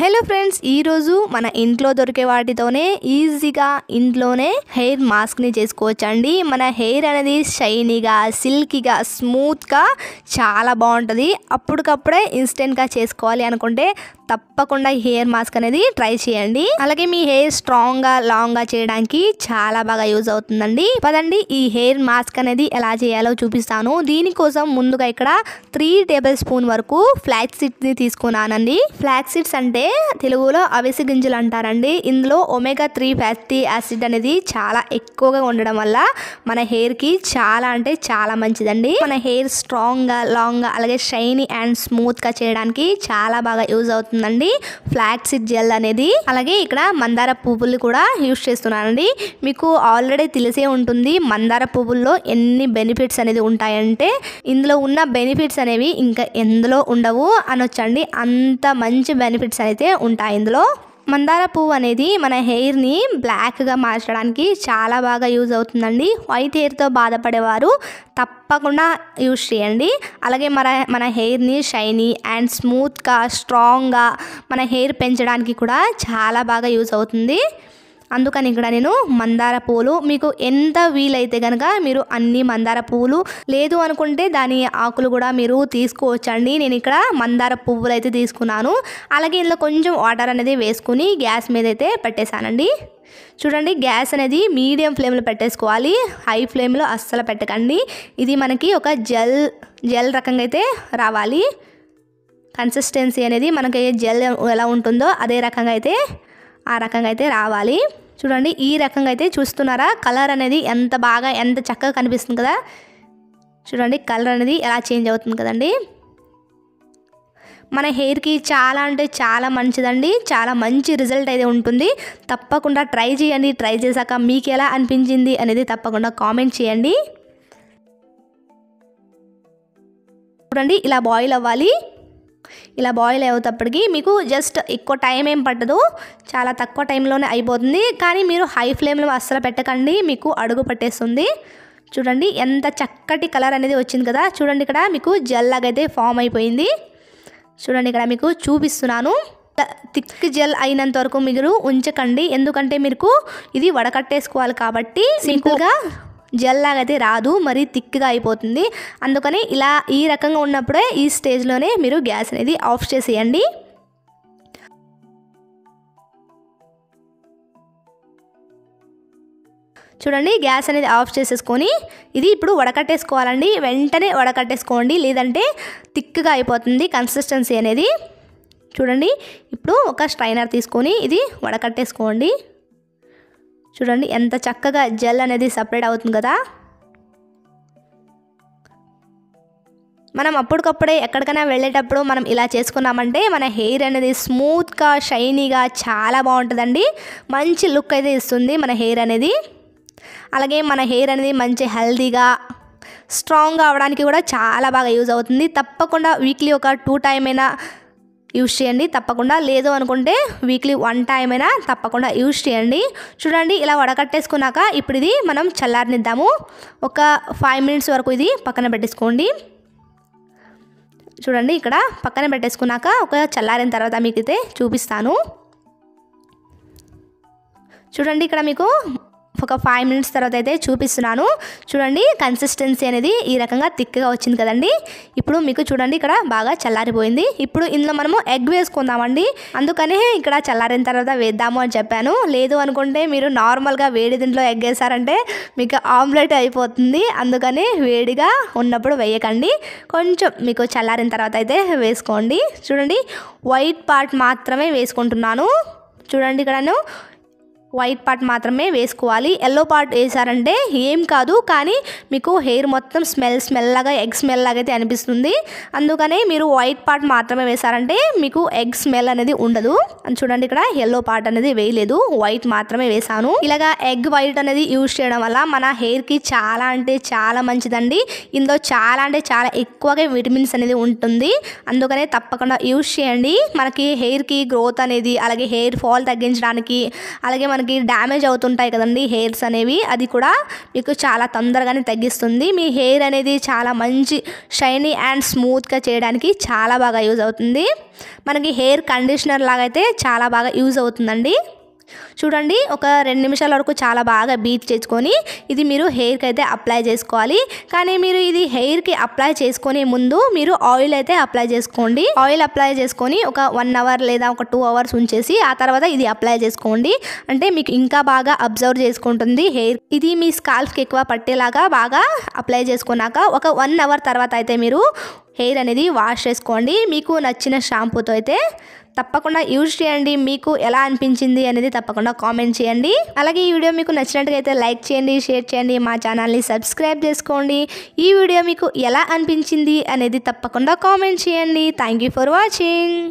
hello friends ఈరోజు మన ఇంట్లో దొరికే వాటితోనే ఈజీగా ఇంట్లోనే హెయిర్ మాస్క్ని చేసుకోవచ్చండి మన హెయిర్ అనేది షైనీగా సిల్కీగా స్మూత్గా చాలా బాగుంటుంది అప్పటికప్పుడే ఇన్స్టెంట్గా చేసుకోవాలి అనుకుంటే తప్పకుండా హెయిర్ మాస్క్ అనేది ట్రై చేయండి అలాగే మీ హెయిర్ స్ట్రాంగ్గా లాంగ్గా చేయడానికి చాలా బాగా యూజ్ అవుతుందండి పదండి ఈ హెయిర్ మాస్క్ అనేది ఎలా చేయాలో చూపిస్తాను దీనికోసం ముందుగా ఇక్కడ త్రీ టేబుల్ స్పూన్ వరకు ఫ్లాక్స్ సీడ్స్ని తీసుకున్నానండి ఫ్లాక్స్ అంటే అంటే తెలుగులో అవిసి గింజలు అంటారండి ఇందులో ఒమేగా త్రీ ఫ్యాటీ యాసిడ్ అనేది చాలా ఎక్కువగా ఉండడం వల్ల మన హెయిర్కి చాలా అంటే చాలా మంచిదండి మన హెయిర్ స్ట్రాంగ్గా లాంగ్గా అలాగే షైనీ అండ్ స్మూత్గా చేయడానికి చాలా బాగా యూజ్ అవుతుందండి ఫ్లాక్సిడ్ జెల్ అనేది అలాగే ఇక్కడ మందార పువ్వులు కూడా యూజ్ చేస్తున్నానండి మీకు ఆల్రెడీ తెలిసే ఉంటుంది మందార పువ్వుల్లో ఎన్ని బెనిఫిట్స్ అనేది ఉంటాయంటే ఇందులో ఉన్న బెనిఫిట్స్ అనేవి ఇంకా ఎందులో ఉండవు అనొచ్చండి అంత మంచి బెనిఫిట్స్ అనేది అయితే ఉంటాయి ఇందులో మందార పువ్వు అనేది మన హెయిర్ని బ్లాక్గా మార్చడానికి చాలా బాగా యూజ్ అవుతుందండి వైట్ హెయిర్తో బాధపడేవారు తప్పకుండా యూజ్ చేయండి అలాగే మన మన హెయిర్ని షైనీ అండ్ స్మూత్గా స్ట్రాంగ్గా మన హెయిర్ పెంచడానికి కూడా చాలా బాగా యూజ్ అవుతుంది అందుకని ఇక్కడ నేను మందార పూలు మీకు ఎంత వీలైతే కనుక మీరు అన్ని మందార పువ్వులు లేదు అనుకుంటే దాని ఆకులు కూడా మీరు తీసుకోవచ్చండి నేను ఇక్కడ మందార పువ్వులు అయితే తీసుకున్నాను అలాగే ఇందులో కొంచెం వాటర్ అనేది వేసుకుని గ్యాస్ మీద అయితే పెట్టేశానండి చూడండి గ్యాస్ అనేది మీడియం ఫ్లేమ్లో పెట్టేసుకోవాలి హై ఫ్లేమ్లో అస్సలు పెట్టకండి ఇది మనకి ఒక జెల్ జెల్ రకంగా అయితే రావాలి కన్సిస్టెన్సీ అనేది మనకి జెల్ ఎలా ఉంటుందో అదే రకంగా అయితే ఆ రకంగా అయితే రావాలి చూడండి ఈ రకంగా అయితే చూస్తున్నారా కలర్ అనేది ఎంత బాగా ఎంత చక్కగా కనిపిస్తుంది కదా చూడండి కలర్ అనేది ఎలా చేంజ్ అవుతుంది కదండి మన హెయిర్కి చాలా అంటే చాలా మంచిదండి చాలా మంచి రిజల్ట్ అయితే ఉంటుంది తప్పకుండా ట్రై చేయండి ట్రై చేశాక మీకు ఎలా అనిపించింది అనేది తప్పకుండా కామెంట్ చేయండి చూడండి ఇలా బాయిల్ అవ్వాలి ఇలా బాయిల్ అయ్యేటప్పటికి మీకు జస్ట్ ఎక్కువ టైం ఏం పట్టదు చాలా తక్కువ టైంలోనే అయిపోతుంది కానీ మీరు హై ఫ్లేమ్లో అస్సలు పెట్టకండి మీకు అడుగు పట్టేస్తుంది చూడండి ఎంత చక్కటి కలర్ అనేది వచ్చింది కదా చూడండి ఇక్కడ మీకు జల్లాగైతే ఫామ్ అయిపోయింది చూడండి ఇక్కడ మీకు చూపిస్తున్నాను థిక్ జెల్ అయినంత వరకు మీరు ఉంచకండి ఎందుకంటే మీకు ఇది వడకట్టేసుకోవాలి కాబట్టి సింపుల్గా జెల్లాగా అయితే రాదు మరి థిక్గా అయిపోతుంది అందుకని ఇలా ఈ రకంగా ఉన్నప్పుడే ఈ స్టేజ్లోనే మీరు గ్యాస్ అనేది ఆఫ్ చేసేయండి చూడండి గ్యాస్ అనేది ఆఫ్ చేసేసుకొని ఇది ఇప్పుడు వడకట్టేసుకోవాలండి వెంటనే వడకట్టేసుకోండి లేదంటే థిక్గా అయిపోతుంది కన్సిస్టెన్సీ అనేది చూడండి ఇప్పుడు ఒక స్ట్రైనర్ తీసుకొని ఇది వడకట్టేసుకోండి చూడండి ఎంత చక్కగా జెల్ అనేది సపరేట్ అవుతుంది కదా మనం అప్పటికప్పుడే ఎక్కడికైనా వెళ్ళేటప్పుడు మనం ఇలా చేసుకున్నామంటే మన హెయిర్ అనేది స్మూత్గా షైనీగా చాలా బాగుంటుందండి మంచి లుక్ అయితే ఇస్తుంది మన హెయిర్ అనేది అలాగే మన హెయిర్ అనేది మంచి హెల్దీగా స్ట్రాంగ్ అవడానికి కూడా చాలా బాగా యూజ్ అవుతుంది తప్పకుండా వీక్లీ ఒక టూ టైం అయినా యూజ్ చేయండి తప్పకుండా లేదు అనుకుంటే వీక్లీ వన్ టైం అయినా తప్పకుండా యూజ్ చేయండి చూడండి ఇలా వడకట్టేసుకున్నాక ఇప్పుడు ఇది మనం చల్లారనిద్దాము ఒక ఫైవ్ మినిట్స్ వరకు ఇది పక్కన పెట్టేసుకోండి చూడండి ఇక్కడ పక్కన పెట్టేసుకున్నాక ఒక చల్లారిన తర్వాత మీకు అయితే చూపిస్తాను చూడండి ఇక్కడ మీకు ఒక ఫైవ్ మినిట్స్ తర్వాత అయితే చూపిస్తున్నాను చూడండి కన్సిస్టెన్సీ అనేది ఈ రకంగా థిక్గా వచ్చింది కదండి ఇప్పుడు మీకు చూడండి ఇక్కడ బాగా చల్లారిపోయింది ఇప్పుడు ఇందులో మనము ఎగ్ వేసుకుందామండి అందుకనే ఇక్కడ చల్లారిన తర్వాత వేద్దాము అని చెప్పాను లేదు అనుకుంటే మీరు నార్మల్గా వేడి దీంట్లో ఎగ్ వేసారంటే మీకు ఆమ్లెట్ అయిపోతుంది అందుకని వేడిగా ఉన్నప్పుడు వేయకండి కొంచెం మీకు చల్లారిన తర్వాత అయితే వేసుకోండి చూడండి వైట్ పార్ట్ మాత్రమే వేసుకుంటున్నాను చూడండి ఇక్కడ వైట్ పార్ట్ మాత్రమే వేసుకోవాలి ఎల్లో పార్ట్ వేసారంటే ఏం కాదు కానీ మీకు హెయిర్ మొత్తం స్మెల్ స్మెల్ లాగా ఎగ్ స్మెల్ లాగా అయితే అనిపిస్తుంది అందుకనే మీరు వైట్ పార్ట్ మాత్రమే వేసారంటే మీకు ఎగ్ స్మెల్ అనేది ఉండదు అని చూడండి ఇక్కడ ఎల్లో పార్ట్ అనేది వేయలేదు వైట్ మాత్రమే వేసాను ఇలాగా ఎగ్ వైట్ అనేది యూజ్ చేయడం వల్ల మన హెయిర్కి చాలా అంటే చాలా మంచిదండి ఇందులో చాలా అంటే చాలా ఎక్కువగా విటమిన్స్ అనేది ఉంటుంది అందుకనే తప్పకుండా యూజ్ చేయండి మనకి హెయిర్కి గ్రోత్ అనేది అలాగే హెయిర్ ఫాల్ తగ్గించడానికి అలాగే మనకి డ్యామేజ్ అవుతుంటాయి కదండి హెయిర్స్ అనేవి అది కూడా మీకు చాలా తొందరగానే తగ్గిస్తుంది మీ హెయిర్ అనేది చాలా మంచి షైనీ అండ్ స్మూత్గా చేయడానికి చాలా బాగా యూజ్ అవుతుంది మనకి హెయిర్ కండిషనర్ లాగైతే చాలా బాగా యూజ్ అవుతుందండి చూడండి ఒక రెండు నిమిషాల వరకు చాలా బాగా బీట్ చేసుకొని ఇది మీరు హెయిర్కి అయితే అప్లై చేసుకోవాలి కానీ మీరు ఇది హెయిర్కి అప్లై చేసుకునే ముందు మీరు ఆయిల్ అయితే అప్లై చేసుకోండి ఆయిల్ అప్లై చేసుకొని ఒక వన్ అవర్ లేదా ఒక టూ అవర్స్ ఉంచేసి ఆ తర్వాత ఇది అప్లై చేసుకోండి అంటే మీకు ఇంకా బాగా అబ్జర్వ్ చేసుకుంటుంది హెయిర్ ఇది మీ స్కాల్ఫ్కి ఎక్కువ పట్టేలాగా బాగా అప్లై చేసుకున్నాక ఒక వన్ అవర్ తర్వాత అయితే మీరు హెయిర్ అనేది వాష్ చేసుకోండి మీకు నచ్చిన షాంపూతో అయితే తప్పకుండా యూజ్ చేయండి మీకు ఎలా అనిపించింది అనేది తప్పకుండా కామెంట్ చేయండి అలాగే ఈ వీడియో మీకు నచ్చినట్టుగా లైక్ చేయండి షేర్ చేయండి మా ఛానల్ని సబ్స్క్రైబ్ చేసుకోండి ఈ వీడియో మీకు ఎలా అనిపించింది అనేది తప్పకుండా కామెంట్ చేయండి థ్యాంక్ ఫర్ వాచింగ్